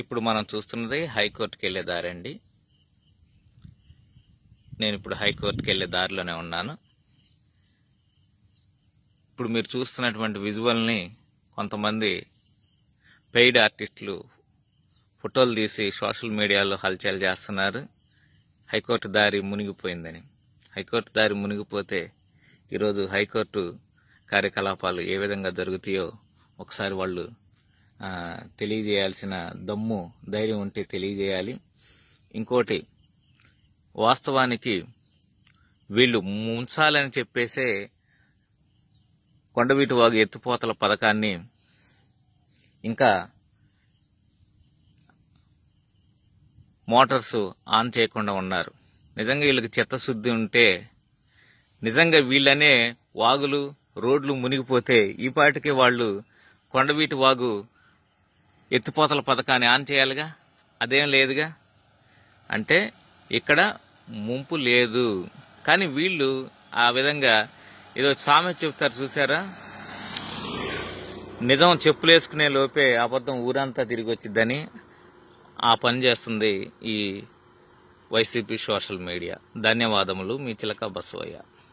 ఇప్పుడు మనం చూస్తున్నది హైకోర్టుకి వెళ్ళే దారి అండి నేను ఇప్పుడు హైకోర్టుకి వెళ్ళే దారిలోనే ఉన్నాను ఇప్పుడు మీరు చూస్తున్నటువంటి విజువల్ని కొంతమంది పెయిడ్ ఆర్టిస్టులు ఫోటోలు తీసి సోషల్ మీడియాలో హల్చల్ చేస్తున్నారు హైకోర్టు దారి మునిగిపోయిందని హైకోర్టు దారి మునిగిపోతే ఈరోజు హైకోర్టు కార్యకలాపాలు ఏ విధంగా జరుగుతాయో ఒకసారి వాళ్ళు తెలియజేయాల్సిన దమ్ము ధైర్యం ఉంటే తెలియజేయాలి ఇంకోటి వాస్తవానికి వీళ్ళు ముంచాలని చెప్పేసే కొండవీటి వాగు ఎత్తిపోతల పథకాన్ని ఇంకా మోటార్సు ఆన్ చేయకుండా ఉన్నారు నిజంగా వీళ్ళకి చిత్తశుద్ధి ఉంటే నిజంగా వీళ్ళనే వాగులు రోడ్లు మునిగిపోతే ఈ పాటికే వాళ్ళు కొండవీటి వాగు ఎత్తిపోతల పథకాన్ని ఆన్ చేయాలిగా అదేం లేదుగా అంటే ఇక్కడ ముంపు లేదు కానీ వీళ్ళు ఆ విధంగా ఏదో సామె చెప్తారు చూసారా నిజం చెప్పులేసుకునే లోపే అబద్ధం ఊరంతా తిరిగి వచ్చిద్దని ఆ పని చేస్తుంది ఈ వైసీపీ సోషల్ మీడియా ధన్యవాదములు మీ చిలక బసవయ్య